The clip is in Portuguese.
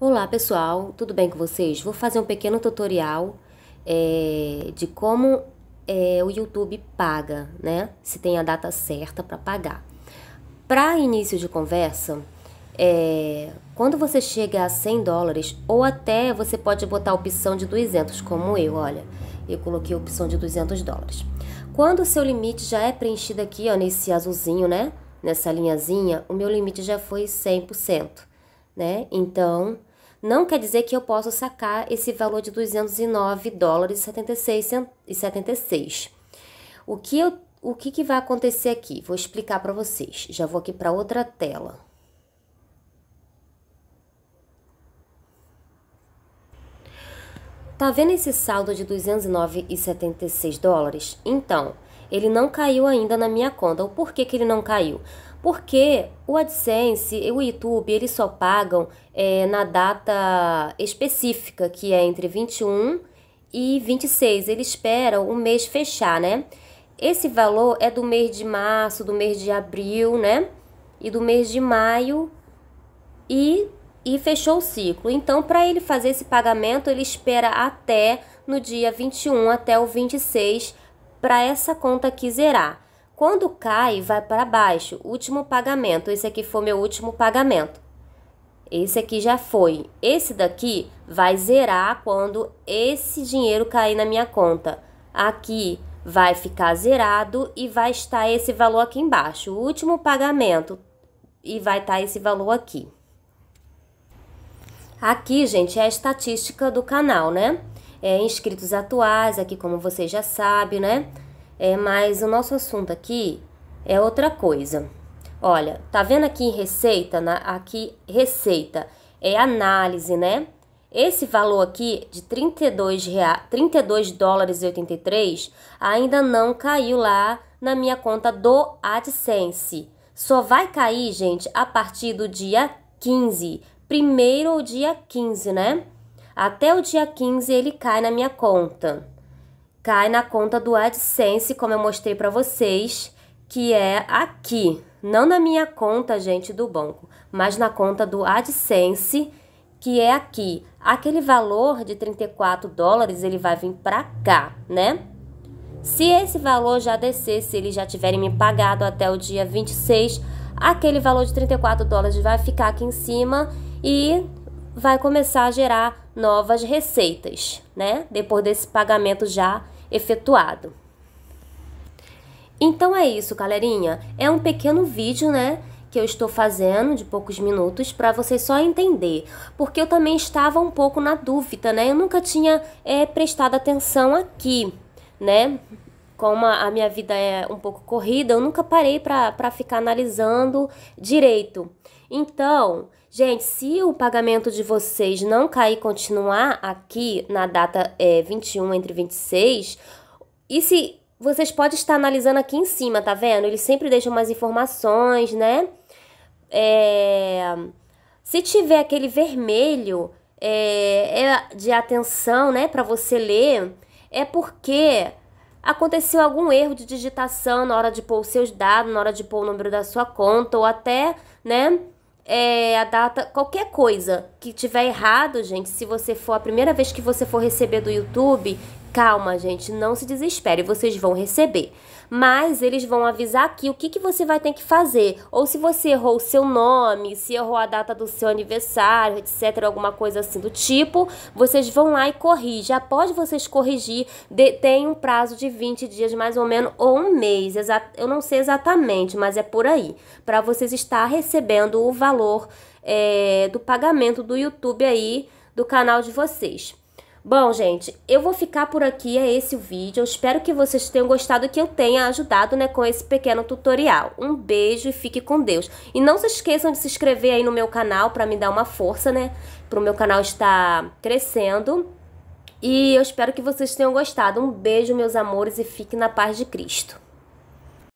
Olá pessoal, tudo bem com vocês? Vou fazer um pequeno tutorial é, de como é, o YouTube paga, né? Se tem a data certa para pagar. Para início de conversa, é, quando você chega a 100 dólares, ou até você pode botar a opção de 200, como eu, olha, eu coloquei a opção de 200 dólares. Quando o seu limite já é preenchido aqui, ó, nesse azulzinho, né? Nessa linhazinha, o meu limite já foi 100%, né? Então, não quer dizer que eu possa sacar esse valor de 209 dólares e 76. O que eu o que, que vai acontecer aqui? Vou explicar para vocês. Já vou aqui para outra tela. Tá vendo esse saldo de 209,76 dólares? Então, ele não caiu ainda na minha conta. O porquê que ele não caiu? Porque o AdSense e o YouTube, eles só pagam é, na data específica, que é entre 21 e 26. Ele espera o mês fechar, né? Esse valor é do mês de março, do mês de abril, né? E do mês de maio e, e fechou o ciclo. Então, para ele fazer esse pagamento, ele espera até no dia 21 até o 26 para essa conta aqui zerar. Quando cai, vai para baixo. Último pagamento. Esse aqui foi meu último pagamento. Esse aqui já foi. Esse daqui vai zerar quando esse dinheiro cair na minha conta. Aqui vai ficar zerado e vai estar esse valor aqui embaixo. O último pagamento e vai estar esse valor aqui. Aqui, gente, é a estatística do canal, né? é, inscritos atuais, aqui como você já sabe, né? É, mas o nosso assunto aqui é outra coisa. Olha, tá vendo aqui em receita, na, aqui receita é análise, né? Esse valor aqui de 32, rea, 32 dólares e 83 ainda não caiu lá na minha conta do AdSense. Só vai cair, gente, a partir do dia 15. Primeiro dia 15, né? Até o dia 15 ele cai na minha conta. Cai na conta do AdSense, como eu mostrei para vocês, que é aqui, não na minha conta, gente, do banco, mas na conta do AdSense, que é aqui. Aquele valor de 34 dólares, ele vai vir para cá, né? Se esse valor já descer, se eles já tiverem me pagado até o dia 26, aquele valor de 34 dólares vai ficar aqui em cima e vai começar a gerar novas receitas, né? Depois desse pagamento já efetuado. Então é isso, galerinha. É um pequeno vídeo, né? Que eu estou fazendo de poucos minutos para vocês só entender, porque eu também estava um pouco na dúvida, né? Eu nunca tinha é, prestado atenção aqui, né? como a minha vida é um pouco corrida, eu nunca parei para ficar analisando direito. Então, gente, se o pagamento de vocês não cair continuar aqui na data é, 21 entre 26, e se vocês podem estar analisando aqui em cima, tá vendo? Eles sempre deixam mais informações, né? É, se tiver aquele vermelho é, é de atenção, né, para você ler, é porque aconteceu algum erro de digitação na hora de pôr os seus dados, na hora de pôr o número da sua conta ou até, né, é, a data, qualquer coisa que tiver errado, gente, se você for a primeira vez que você for receber do YouTube, Calma, gente, não se desespere, vocês vão receber. Mas eles vão avisar aqui o que, que você vai ter que fazer. Ou se você errou o seu nome, se errou a data do seu aniversário, etc., alguma coisa assim do tipo, vocês vão lá e corrigem. Após vocês corrigir, de, tem um prazo de 20 dias mais ou menos, ou um mês, eu não sei exatamente, mas é por aí, para vocês estar recebendo o valor é, do pagamento do YouTube aí, do canal de vocês. Bom, gente, eu vou ficar por aqui, é esse o vídeo. Eu espero que vocês tenham gostado e que eu tenha ajudado, né, com esse pequeno tutorial. Um beijo e fique com Deus. E não se esqueçam de se inscrever aí no meu canal para me dar uma força, né, para o meu canal estar crescendo. E eu espero que vocês tenham gostado. Um beijo, meus amores, e fique na paz de Cristo.